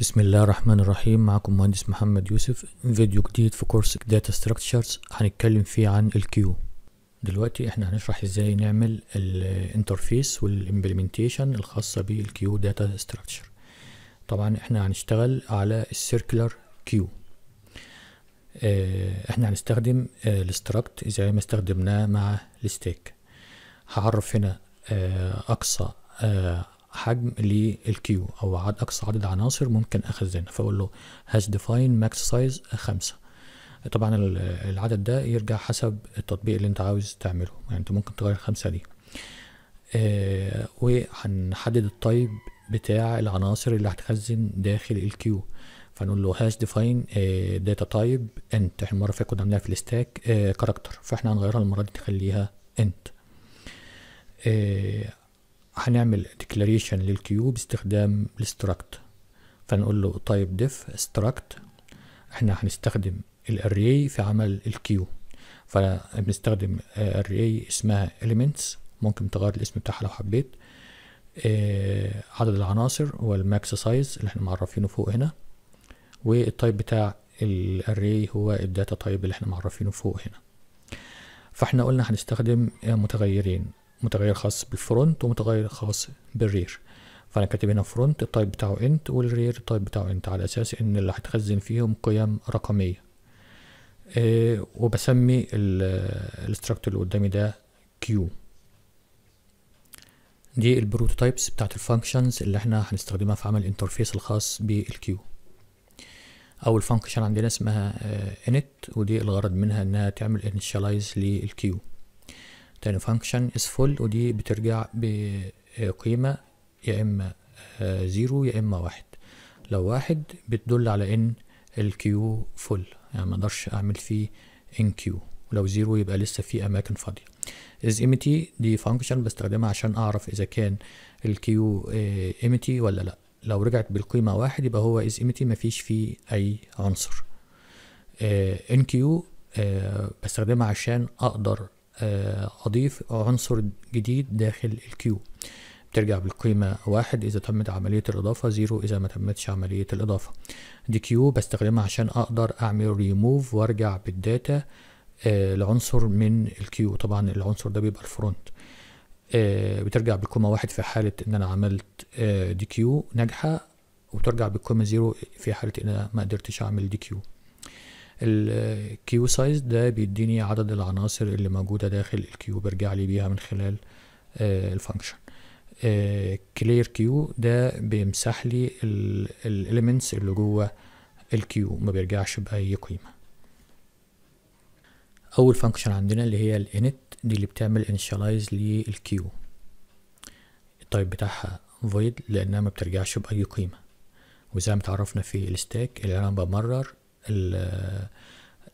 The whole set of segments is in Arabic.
بسم الله الرحمن الرحيم معكم مهندس محمد يوسف فيديو جديد في كورس داتا ستراكشرز هنتكلم فيه عن الكيو دلوقتي احنا هنشرح ازاي نعمل الانترفيس والامبلمنتيشن الخاصة بالكيو داتا ستراكشر طبعا احنا هنشتغل على السيركلر كيو اه، احنا هنستخدم الاستراكت زي ما استخدمناه مع الستيك هعرف هنا اه، اقصى اه، حجم للكيو او عد اقصى عدد عناصر ممكن اخزنها فاقول له has define max size خمسة طبعا العدد ده يرجع حسب التطبيق اللي انت عاوز تعمله يعني انت ممكن تغير خمسة دي آه وهنحدد الطيب بتاع العناصر اللي هتخزن داخل الكيو فنقول له هاش ديفاين داتا تايب انت احنا المره اللي فاتت كنا عاملينها في الستاك آه، كاركتر فاحنا هنغيرها المره دي نخليها انت آه، هنعمل ديكلاريشن للكيو باستخدام الاستراكت فنقول له طيب ديف استراكت احنا هنستخدم الاري في عمل الكيو فبنستخدم آه، array اسمها elements ممكن تغير الاسم بتاعها لو حبيت اه عدد العناصر هو الماكس سايز اللي احنا معرفينه فوق هنا والتايب بتاع الاري هو الداتا تايب اللي احنا معرفينه فوق هنا فاحنا قلنا هنستخدم متغيرين متغير خاص بالفرونت ومتغير خاص بالرير فانا كاتب هنا فرونت التايب بتاعه انت والرير التايب بتاعه انت على اساس ان اللي هتخزن فيهم قيم رقميه إيه وبسمي الاستراكت اللي قدامي ده كيو دي البروتوتايبس بتاعت الفانكشنز اللي احنا هنستخدمها في عمل الانترفيس الخاص بالكيو اول فانكشن عندنا اسمها انت آه، ودي الغرض منها انها تعمل انشاليز للكيو تاني فانكشن از فول ودي بترجع بقيمة يا إما زيرو يا إما واحد لو واحد بتدل على إن الكيو فول يعني مقدرش أعمل فيه إن كيو ولو زيرو يبقى لسه في أماكن فاضية از امتي دي فانكشن بستخدمها عشان أعرف إذا كان الكيو امتي ولا لأ لو رجعت بالقيمة واحد يبقى هو از امتي مفيش فيه أي عنصر ان آه، كيو آه، بستخدمها عشان أقدر أضيف عنصر جديد داخل الكيو بترجع بالقيمة واحد إذا تمت عملية الإضافة زيرو إذا ما تمتش عملية الإضافة دي كيو بستخدمها عشان أقدر أعمل ريموف وأرجع بالداتا آه، لعنصر من الكيو طبعا العنصر ده بيبقى الفرونت آه، بترجع بالقيمة واحد في حالة إن أنا عملت آه، دي كيو ناجحة وترجع بالقيمة زيرو في حالة إن أنا ما قدرتش أعمل دي كيو الكيو سايز ده بيديني عدد العناصر اللي موجودة داخل الكيو برجع لي بيها من خلال آه، الفانكشن كلير آه، كيو ده بيمسح لي الاليمنتس اللي جوه الكيو ما بيرجعش بأي قيمة أول فانكشن عندنا اللي هي الانت دي اللي بتعمل initialize للكيو التايب بتاعها void لأنها ما بترجعش بأي قيمة وزي ما اتعرفنا في الستاك اللي أنا بمرر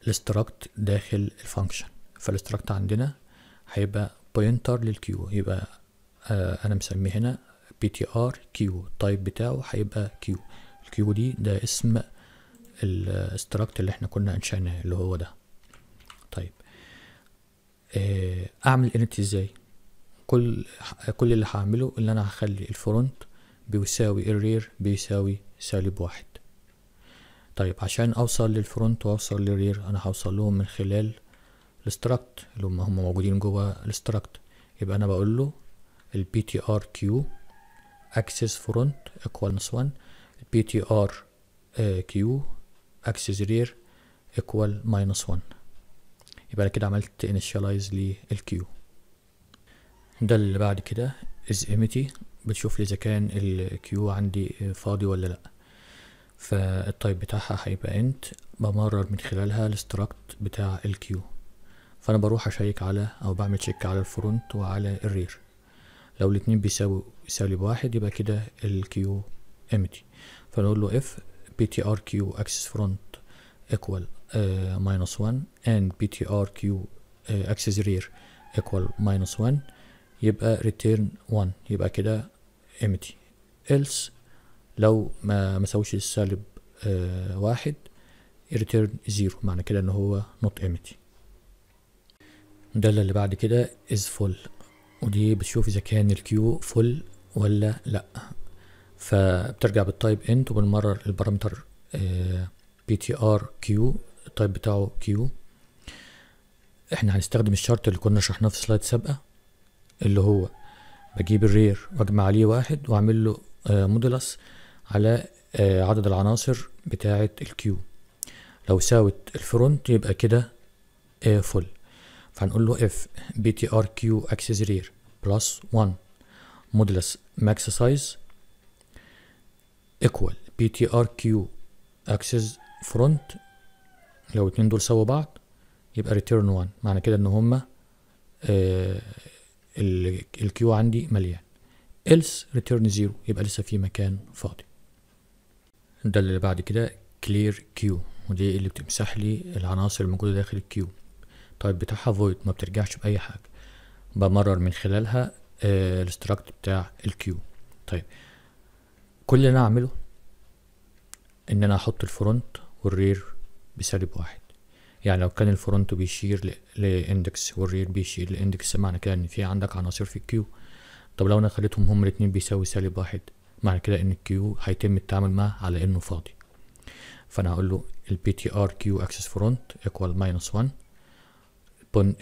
الاستراكت داخل الفانكشن فالاستراكت عندنا هيبقى بوينتر للكيو يبقى آه، انا مسميه هنا بي تي ار كيو التايب بتاعه هيبقى كيو الكيو دي ده اسم الاستراكت اللي احنا كنا انشأناه اللي هو ده طيب آه، اعمل انت ازاي كل كل اللي هعمله ان انا هخلي الفرونت بيساوي الرير بيساوي سالب واحد طيب عشان اوصل للفرونت واوصل للرير انا هوصل لهم من خلال الاستراكت اللي هم هم موجودين جوه الاستراكت يبقى انا بقول له البي تي ار كيو اكسس فرونت 1 البي تي ار كيو اكسس رير ايكوال 1 يبقى انا كده عملت انيشاليز للكيو ده اللي بعد كده از امتي بتشوف لي اذا كان الكيو عندي فاضي ولا لا فالتايب بتاعها هيبقى انت بمرر من خلالها الاستراكت بتاع الكيو فانا بروح اشيك على او بعمل تشيك على الفرونت وعلى الرير لو الاتنين بيساوي يساوي بواحد يبقى كده الكيو امتي فنقول له اف بي تي ار كيو اكسس فرونت ايكوال ماينس 1 اند بي تي ار كيو اكسس رير ايكوال ماينس 1 يبقى ريتيرن 1 يبقى كده امتي else لو ما مساويش السالب آه واحد return زيرو معنى كده ان هو not empty المدلل اللي بعد كده is full ودي بتشوف اذا كان الكيو فل ولا لا فبترجع بالتايب انت وبنمرر البارامتر بي تي ار كيو التايب بتاعه كيو احنا هنستخدم الشرط اللي كنا شرحناه في سلايد سابقه اللي هو بجيب الرير واجمع عليه واحد واعمل له مودولس آه، على آه، عدد العناصر بتاعة الكيو لو ساوت الفرونت يبقى كده فل آه، فهنقول له اف بي تي ار كيو اكسس رير بلس 1 مودلس ماكس سايز ايكوال بي تي ار كيو اكسس فرونت لو اتنين دول سوا بعض يبقى ريتيرن 1 معنى كده ان هما آه، الكيو عندي مليان else ريتيرن 0 يبقى لسه في مكان فاضي ده اللي بعد كده كلير كيو ودي اللي بتمسح لي العناصر الموجودة داخل الكيو طيب بتاعها void ما بترجعش بأي حاجة بمرر من خلالها آه، الاستراكت بتاع الكيو طيب كل اللي انا اعمله ان انا احط الفرونت والرير بسالب واحد يعني لو كان الفرونت بيشير لاندكس والرير بيشير لاندكس معنى كده ان في عندك عناصر في الكيو طب لو انا خليتهم هما الاتنين بيساوي سالب واحد معنى كده ان الكيو هيتم التعامل معه على انه فاضي فانا هقول له ال PTR ار كيو اكسس فرونت ايكوال ماينس 1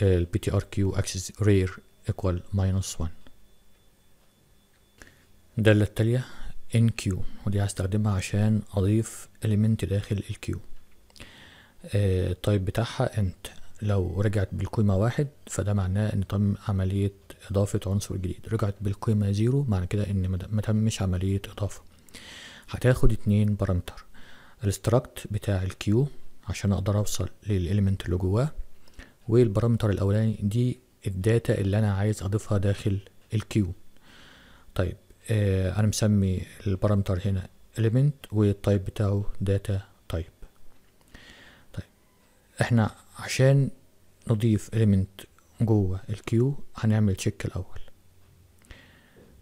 ال PTR Q كيو اكسس رير ايكوال ماينس 1 الدالة التالية ان كيو ودي هستخدمها عشان اضيف element داخل الكيو آه، طيب بتاعها انت لو رجعت بالقيمة واحد فده معناه ان تم عملية إضافة عنصر جديد رجعت بالقيمة زيرو معنى كده إن ما تمش عملية إضافة هتاخد اتنين بارامتر الاستراكت بتاع الكيو عشان أقدر أوصل للإليمنت اللي جواه والبارامتر الأولاني دي الداتا اللي أنا عايز أضيفها داخل الكيو طيب آه أنا مسمي البارامتر هنا element والتايب بتاعه داتا تايب طيب احنا عشان نضيف element جوه الكيو هنعمل تشيك الاول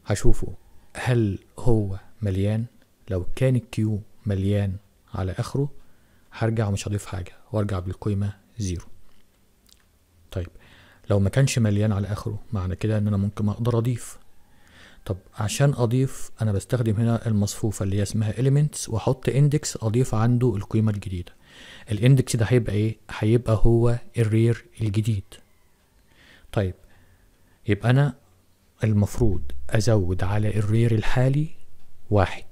هشوفه هل هو مليان لو كان الكيو مليان على اخره هرجع ومش هضيف حاجه وارجع بالقيمه زيرو طيب لو ما كانش مليان على اخره معنى كده ان انا ممكن اقدر اضيف طب عشان اضيف انا بستخدم هنا المصفوفه اللي هي اسمها elements واحط اندكس اضيف عنده القيمه الجديده الاندكس ده هيبقى ايه هيبقى هو الرير الجديد طيب يبقى أنا المفروض أزود على الرير الحالي واحد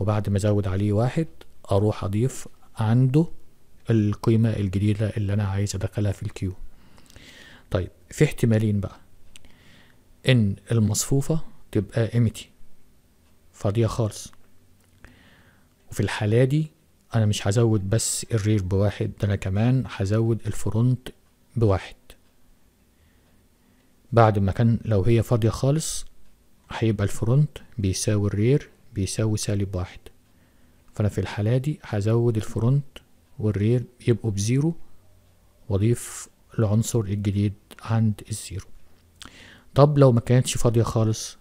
وبعد ما أزود عليه واحد أروح أضيف عنده القيمة الجديدة اللي أنا عايز أدخلها في الكيو طيب في احتمالين بقى إن المصفوفة تبقى قيمتي فاضية خالص وفي الحالة دي أنا مش هزود بس الرير بواحد ده أنا كمان هزود الفرونت بواحد بعد ما كان لو هي فاضية خالص هيبقى الفرونت بيساوي الرير بيساوي سالب واحد فأنا في الحالة دي هزود الفرونت والرير يبقوا بزيرو وأضيف العنصر الجديد عند الزيرو طب لو ما كانتش فاضية خالص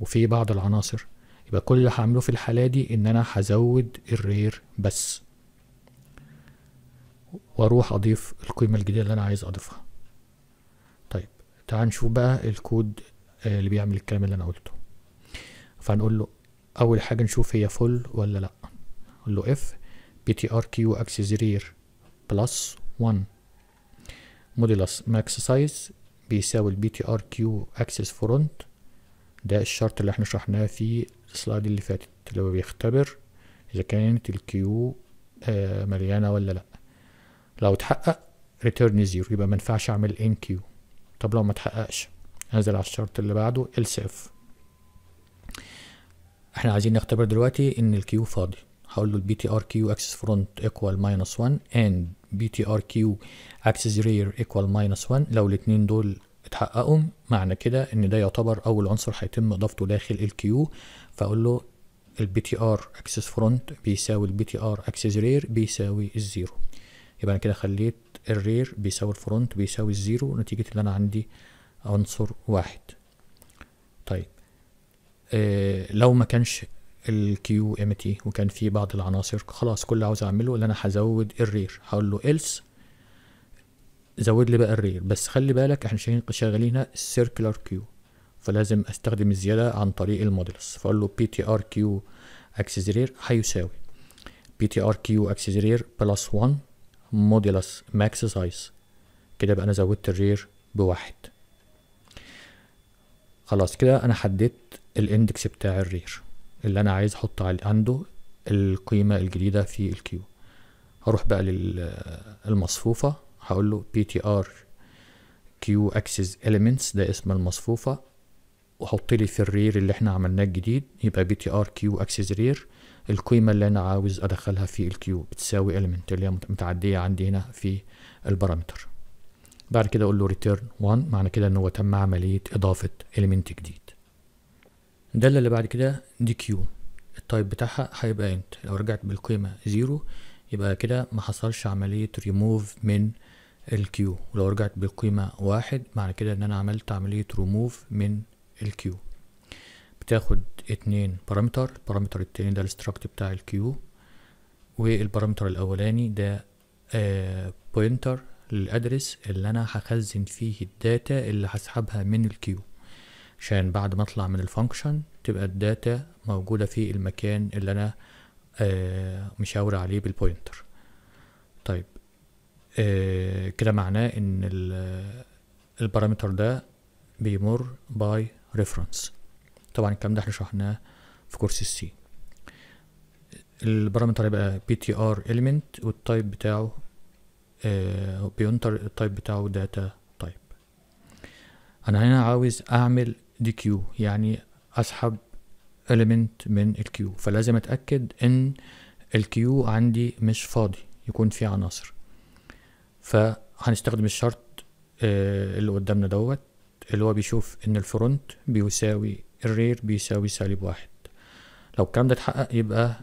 وفي بعض العناصر يبقى كل اللي هعمله في الحالة دي إن أنا هزود الرير بس وأروح أضيف القيمة الجديدة اللي أنا عايز أضيفها تعال نشوف بقى الكود آه، اللي بيعمل الكلام اللي انا قلته فنقول له اول حاجه نشوف هي فل ولا لا نقول له اف بي تي ار كيو اكسس رير بلس 1 موديلس ماكس سايز بيساوي البي تي ار كيو اكسس فرونت ده الشرط اللي احنا شرحناه في السلايد اللي فاتت اللي هو بيختبر اذا كانت الكيو آه، مليانه ولا لا لو اتحقق ريتيرن زيرو يبقى ما ينفعش اعمل ان كيو طب لو ما تحققش انزل على الشرط اللي بعده ال if احنا عايزين نختبر دلوقتي ان الكيو فاضي هقول له البي تي ار كيو اكسس فرونت ايكوال ماينس 1 اند بي تي ار كيو اكسس رير ايكوال ماينس 1 لو الاثنين دول اتحققوا معنى كده ان ده يعتبر اول عنصر هيتم اضافته داخل الكيو فاقول له البي تي ار اكسس فرونت بيساوي البي تي ار اكسس رير بيساوي الزيرو يبقى انا كده خليت الرير بيساوي الفرونت بيساوي الزيرو نتيجة اللي أنا عندي عنصر واحد طيب آه لو ما كانش الكيو امتي وكان في بعض العناصر خلاص كل اللي عاوز اعمله اللي انا هزود الرير هقول له else زود لي بقى الرير بس خلي بالك احنا شغالين هنا circular كيو فلازم استخدم الزيادة عن طريق المودلس فاقول له ptr كيو اكسس رير هيساوي ptr كيو اكسس رير بلس 1 modulus ماكس سايز كده يبقى انا زودت الرير بواحد خلاص كده انا حددت الاندكس بتاع الرير اللي انا عايز احط عنده القيمة الجديدة في الكيو هروح بقى للمصفوفة هقول له ptr q axis elements ده اسم المصفوفة وحط لي في الرير اللي احنا عملناه الجديد يبقى ptr q axis rear القيمة اللي أنا عاوز أدخلها في الكيو بتساوي element اللي هي متعدية عندي هنا في البارامتر بعد كده أقول له return 1 معنى كده إن هو تم عملية إضافة element جديد الدالة اللي بعد كده دي كيو التايب بتاعها هيبقى انت لو رجعت بالقيمة 0 يبقى كده ما حصلش عملية ريموف من الكيو ولو رجعت بالقيمة واحد معنى كده ان انا عملت عملية ريموف من الكيو بتاخد اتنين بارامتر البارامتر التاني ده الاستراكت بتاع الكيو والبارامتر الاولاني ده آه بوينتر للادرس اللي انا هخزن فيه الداتا اللي هسحبها من الكيو عشان بعد ما اطلع من الفانكشن تبقى الداتا موجودة في المكان اللي انا آه مشاور عليه بالبوينتر طيب آه كده معناه ان البارامتر ده بيمر باي ريفرنس طبعا الكلام ده احنا شرحناه في كورس السي البارامتر هيبقى بي تي ار element والتايب بتاعه آه، بينتر التايب بتاعه داتا تايب انا هنا عاوز اعمل دي كيو يعني اسحب element من الكيو فلازم اتاكد ان الكيو عندي مش فاضي يكون فيه عناصر فهنستخدم الشرط آه، اللي قدامنا دوت اللي هو بيشوف ان الفرونت بيساوي الرير بيساوي سالب واحد لو الكلام ده اتحقق يبقى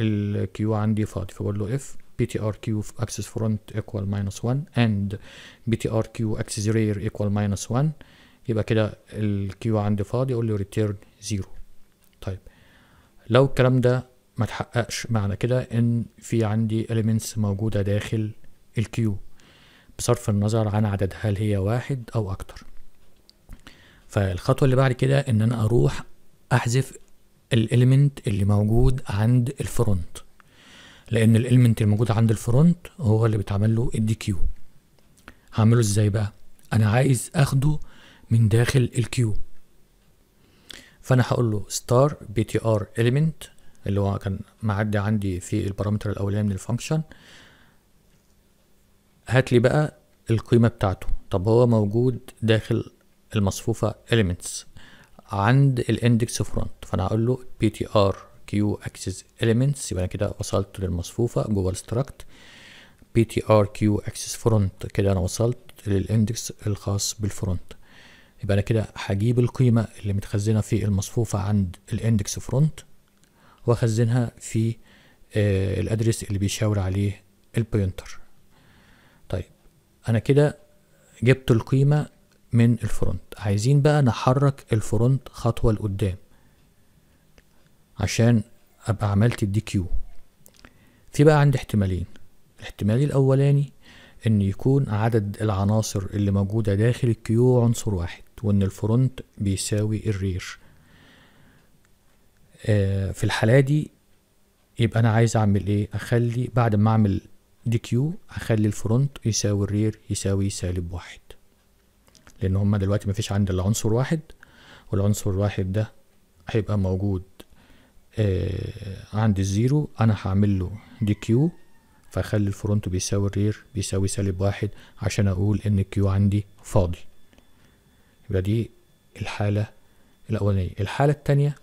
الكيو عندي فاضي فبقول له اف بي تي ار كيو اكسس فرونت ايكوال ماينس 1 اند بي تي ار كيو اكسس رير ايكوال ماينس 1 يبقى كده الكيو عندي فاضي اقول له ريتيرن زيرو طيب لو الكلام ده ما اتحققش معنى كده ان في عندي اليمنتس موجوده داخل الكيو بصرف النظر عن عددها هل هي واحد او اكتر فالخطوه اللي بعد كده ان انا اروح احذف الاليمنت اللي موجود عند الفرونت لان الاليمنت اللي موجود عند الفرونت هو اللي بيتعمل له الدي كيو هعمله ازاي بقى انا عايز اخده من داخل الكيو فانا هقول له ستار بي تي ار اليمنت اللي هو كان معدي عندي في البارامتر الاولاني من الفانكشن هات لي بقى القيمه بتاعته طب هو موجود داخل المصفوفة elements عند الاندكس فرونت فانا هقول له ptr q axis elements يبقى انا كده وصلت للمصفوفة جوه الستراكت ptr q axis front كده انا وصلت للاندكس الخاص بالفرونت يبقى انا كده هجيب القيمة اللي متخزنة في المصفوفة عند الاندكس فرونت واخزنها في آه الادرس اللي بيشاور عليه البوينتر طيب انا كده جبت القيمة من الفرونت عايزين بقى نحرك الفرونت خطوة لقدام عشان ابقى عملت الدي كيو في بقى عندي احتمالين الاحتمال الاولاني ان يكون عدد العناصر اللي موجودة داخل الكيو عنصر واحد وان الفرونت بيساوي الرير آه في الحالة دي يبقى انا عايز اعمل ايه اخلي بعد ما اعمل دي كيو اخلي الفرونت يساوي الرير يساوي سالب واحد لان هما دلوقتي مفيش عندي الا عنصر واحد والعنصر الواحد ده هيبقى موجود آه عند الزيرو انا هعمل له دي كيو فاخلي الفرونت بيساوي الرير بيساوي سالب واحد عشان اقول ان الكيو عندي فاضي يبقى دي الحالة الأولانية الحالة التانية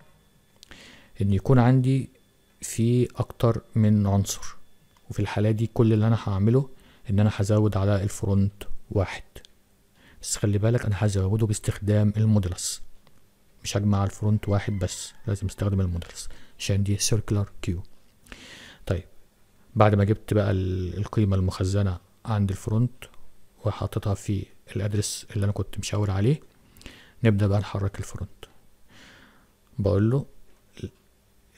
ان يكون عندي في اكتر من عنصر وفي الحالة دي كل اللي انا هعمله ان انا هزود على الفرونت واحد بس خلي بالك انا هزوده باستخدام المودلس مش هجمع الفرونت واحد بس لازم استخدم المودلس عشان دي circular كيو طيب بعد ما جبت بقى القيمة المخزنة عند الفرونت وحطيتها في الادرس اللي انا كنت مشاور عليه نبدأ بقى نحرك الفرونت بقول له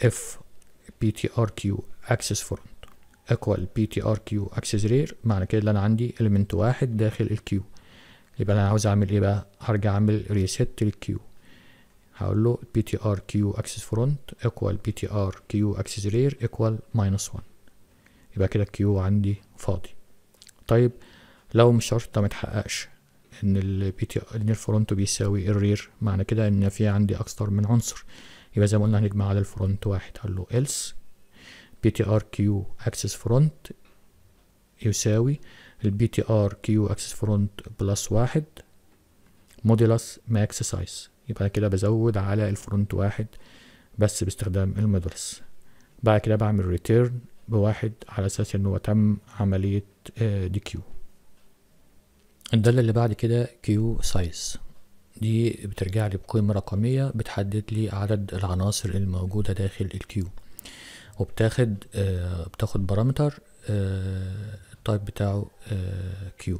if ptrq access front equal ptrq access rear معنى كده ان انا عندي element واحد داخل الكيو يبقى انا عاوز اعمل ايه بقى هرجع اعمل ريست للكيو هقول له بي تي ار كيو اكسس فرونت ايكوال بي تي ار كيو اكسس رير ايكوال ماينس 1 يبقى كده الكيو عندي فاضي طيب لو مش شرط ما اتحققش ان البي تي ان الفرونت بيساوي الرير معنى كده ان في عندي اكثر من عنصر يبقى زي ما قلنا هنجمع على الفرونت واحد هقول له else بي تي ار كيو اكسس فرونت يساوي البي تي ار كيو اكسس فرونت بلس واحد موديلس ماكس سايز يبقى كده بزود على الفرونت واحد بس باستخدام المدرس بعد كده بعمل ريتيرن بواحد على اساس انه تم عملية آه، دي كيو الدالة اللي بعد كده كيو سايز دي بترجع لي بقيمة رقمية بتحدد لي عدد العناصر الموجودة داخل الكيو وبتاخد آه، بتاخد بارامتر التايب بتاعه آه كيو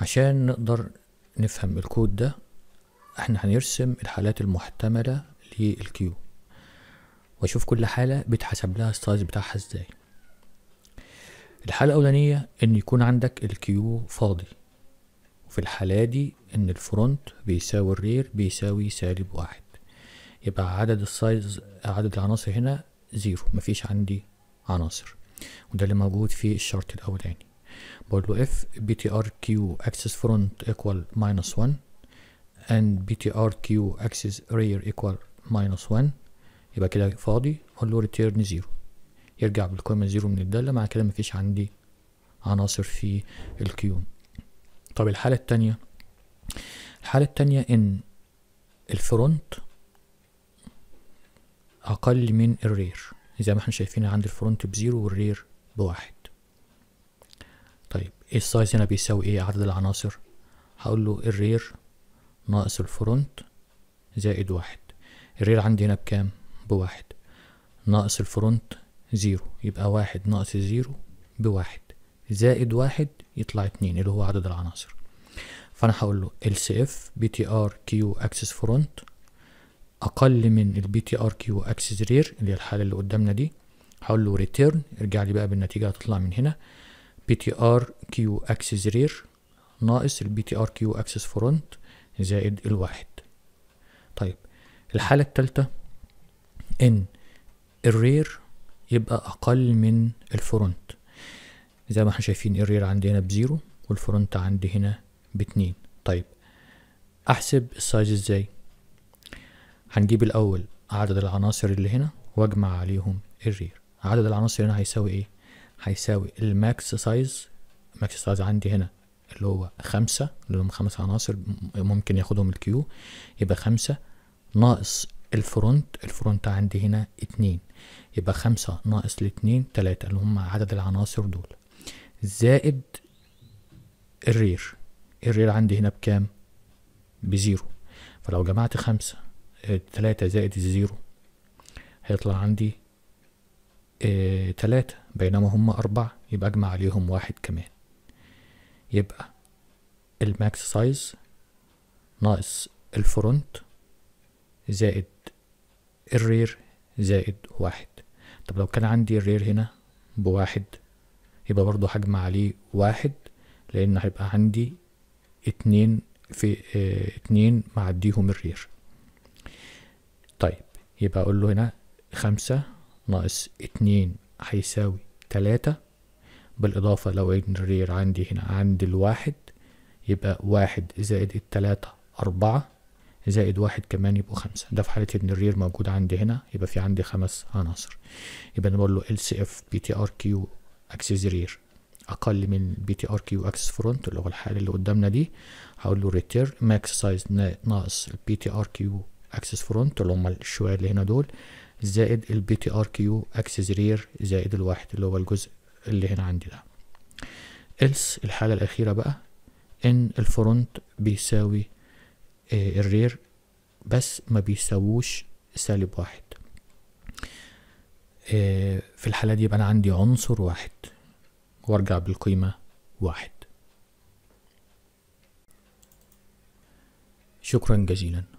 عشان نقدر نفهم الكود ده احنا هنرسم الحالات المحتملة للكيو واشوف كل حالة بيتحسب لها السايز بتاعها ازاي الحالة الأولانية إن يكون عندك الكيو فاضي وفي الحالة دي إن الفرونت بيساوي الرير بيساوي سالب واحد يبقى عدد السايز عدد العناصر هنا زيرو مفيش عندي عناصر وده اللي موجود في الشرط الاولاني يعني. بقول له ار btrq axis front ايكوال ماينس 1 and btrq axis rear ايكوال ماينس 1 يبقى كده فاضي اقول له ريتيرن 0 يرجع بالقيمة 0 من الدالة مع كده مفيش عندي عناصر في الكيون طب الحالة التانية الحالة التانية ان الفرونت اقل من الرير زي ما احنا شايفين عند الفرونت بزيرو والرير بواحد طيب ايه السايز هنا بيساوي ايه عدد العناصر هقول له الرير ناقص الفرونت زائد واحد الرير عندي هنا بكام بواحد ناقص الفرونت زيرو يبقى واحد ناقص زيرو بواحد زائد واحد يطلع اتنين اللي هو عدد العناصر فانا هقول له ال سي اف بي تي ار كيو اكسس فرونت اقل من البي تي ار كيو اكسس رير اللي هي الحاله اللي قدامنا دي هقول له ريتيرن ارجع لي بقى بالنتيجه هتطلع من هنا بي تي ار كيو اكسس رير ناقص البي تي ار كيو اكسس فرونت زائد الواحد طيب الحاله الثالثه ان الرير يبقى اقل من الفرونت زي ما احنا شايفين الرير عندي هنا بزيرو والفرونت عندي هنا باتنين طيب احسب السايز ازاي هنجيب الأول عدد العناصر اللي هنا وأجمع عليهم الرير عدد العناصر هنا هيساوي إيه؟ هيساوي الماكس سايز الماكس سايز عندي هنا اللي هو خمسة اللي هم خمس عناصر ممكن ياخدهم الكيو يبقى خمسة ناقص الفرونت الفرونت عندي هنا اتنين يبقى خمسة ناقص الاتنين تلاتة اللي هم عدد العناصر دول زائد الرير الرير عندي هنا بكام؟ بزيرو فلو جمعت خمسة تلاتة زائد الزيرو هيطلع عندي آه، تلاتة بينما هما أربعة يبقى أجمع عليهم واحد كمان يبقى الماكس سايز ناقص الفرونت زائد الرير زائد واحد طب لو كان عندي الرير هنا بواحد يبقى برضو هجمع عليه واحد لأن هيبقى عندي اتنين في آه، اتنين معديهم الرير يبقى أقول له هنا خمسة ناقص اتنين هيساوي تلاتة بالإضافة لو إن الرير عندي هنا عند الواحد يبقى واحد زائد التلاتة أربعة زائد واحد كمان يبقوا خمسة ده في حالة إن الرير موجود عندي هنا يبقى في عندي خمس عناصر يبقى أنا بقول له ال سي اف بي تي ار كيو اكسس رير أقل من بي تي ار كيو اكسس فرونت اللي هو الحالة اللي قدامنا دي هقول له ريتير ماكس سايز ناقص البي تي ار كيو اكسس فرونت اللي هم الشوية اللي هنا دول زائد البي تي ار كيو اكسس رير زائد الواحد اللي هو الجزء اللي هنا عندي ده إلس الحالة الأخيرة بقى إن الفرونت بيساوي آه، الرير بس ما بيساووش سالب واحد آه، في الحالة دي يبقى أنا عندي عنصر واحد وارجع بالقيمة واحد شكرا جزيلا